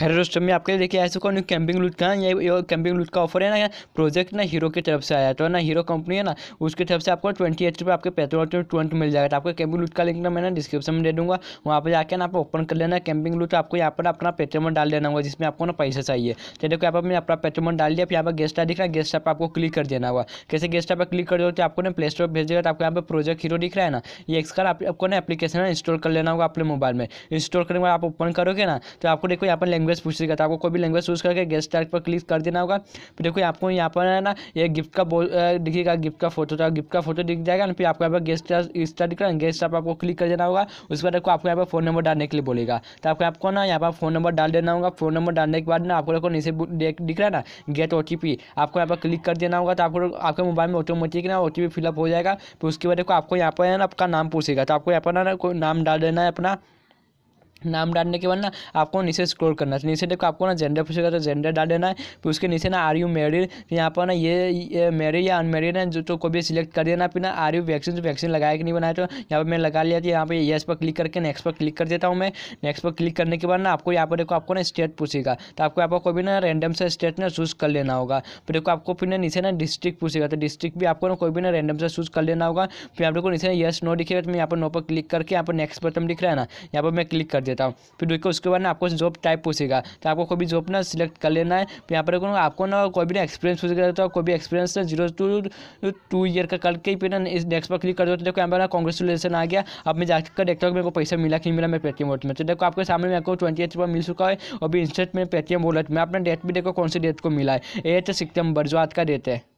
हेरो स्टोर में आपके लिए देखिए ऐसे कौन कैंपिंग लूट का ये, ये कैंपिंग लूट का ऑफर है ना प्रोजेक्ट ना हीरो की तरफ से आया तो ना हीरो कंपनी है ना उसकी तरफ से आपको ट्वेंटी एट रुपये आपके पेट्रोल ट्वेंट मिल जाएगा तो आपको कैंपिंग लूट का लिंक ना मैंने डिस्क्रिप्शन में दे दूँगा वहाँ पर जाकर ना आप ओपन कर लेना कैंपिंग लूट आपको यहाँ पर अपना पेट्रोल डाल देना होगा जिसमें आपको ना पैसे चाहिए तो देखो यहाँ पर मैंने अपना पेट्रोल डाल दिया फिर यहाँ पर गेस्ट दिख रहा है गेस्ट आपको क्लिक कर देना होगा कैसे गेस्ट आप क्लिक कर दो तो आपको ना प्ले स्टोर भेज देगा तो आपको यहाँ पर प्रोजेक्ट हीरो दिख रहा है ना ये एक्सकार आपको ना एप्लीकेशन इंस्टॉल कर लेना होगा अपने मोबाइल में इंस्टॉल करने के बाद आप ओपन करोगे ना तो आपको देखो यहाँ पर लैंग्वेज पूछेगा तो आपको कोई भी लैंग्वेज चूज करके गेस्ट टैग पर क्लिक कर देना होगा फिर देखो आपको यहाँ पर है ना ये गिफ्ट का दिखेगा गिफ्ट का फोटो था गिफ्ट का फोटो दिख जाएगा ना फिर आपको यहाँ पर गेस्ट स्टार्ट दिख रहा है गेस्ट आप आपको क्लिक कर देना होगा उसके बाद देखो आपको यहाँ पर फोन नंबर डालने के लिए बोलेगा तो आपको आपको ना यहाँ पर फोन नंबर डाल देना होगा फोन नंबर डालने के बाद ना आपको देखो नीचे दिख रहा है ना गेट ओ आपको यहाँ पर क्लिक कर देना होगा तो आपको आपके मोबाइल में ऑटोमेटिक ना ओ फिलअप हो जाएगा फिर उसके बाद देखो आपको यहाँ पर है ना आपका नाम पूछेगा तो आपको यहाँ पर ना नाम डाल देना है अपना नाम डालने के बाद ना आपको नीचे स्क्रॉल करना है तो नीचे देखो आपको ना जेंडर पूछेगा तो जेंडर डाल देना है फिर उसके नीचे ना आर यू मेरिड यहाँ पर ना ये, ये मेरिड या अनमेरिड है जो तो को भी सिलेक्ट कर देना फिर ना आर यू वैक्सीन वैक्सीन लगाया कि नहीं बनाया तो यहाँ पर मैं लगा लिया था यहाँ पर येस पर क्लिक करके नेक्स्ट पर क्लिक कर देता हूँ मैं नेक्स्ट पर क्लिक करने के बाद ना आपको यहाँ पर देखो आपको ना स्टेट पूछेगा तो आपको यहाँ पर कोई भी ना रैंडम से स्टेट ना चूज़ कर लेना होगा फिर देखो आपको फिर ना नीचे ना डिस्ट्रिक्ट पूछेगा तो डिस्ट्रिक्ट भी आपको ना कोई भी ना रैंडम से चूज़ कर लेना होगा फिर आप लोग को नीचे येस नो दिखेगा तो मैं यहाँ पर नो पर क्लिक करके यहाँ पर नेक्स्ट बटन दिख रहा है ना यहाँ पर मैं क्लिक कर देता देता हूँ फिर देखो उसके बाद ना आपको जॉब टाइप पूछेगा तो आपको कोई भी जॉब ना सिलेक्ट कर लेना है तो यहाँ पर देखो आपको ना कोई भी ना एक्सपीरियंस पूछेगा तो कोई भी एक्सपीरियंस ना जीरो टू टू ईयर का करके फिर ना इस डेस्क पर क्लिक कर दो तो देखो यहाँ पर ना कॉन्ग्रेचुलेसन आ गया अब मैं जाकर देखता हूँ मेरे को पैसा मिला कि मिला मेरे पेटीएम वोट में तो देखो आपके सामने मेरे को ट्वेंटी एट मिल चुका है और भी इंस्टेंट में पेटीएम वोलेट में अपना डेट भी देखो कौन सी डेट को मिला है एट सितम्बर जो आज का डेट है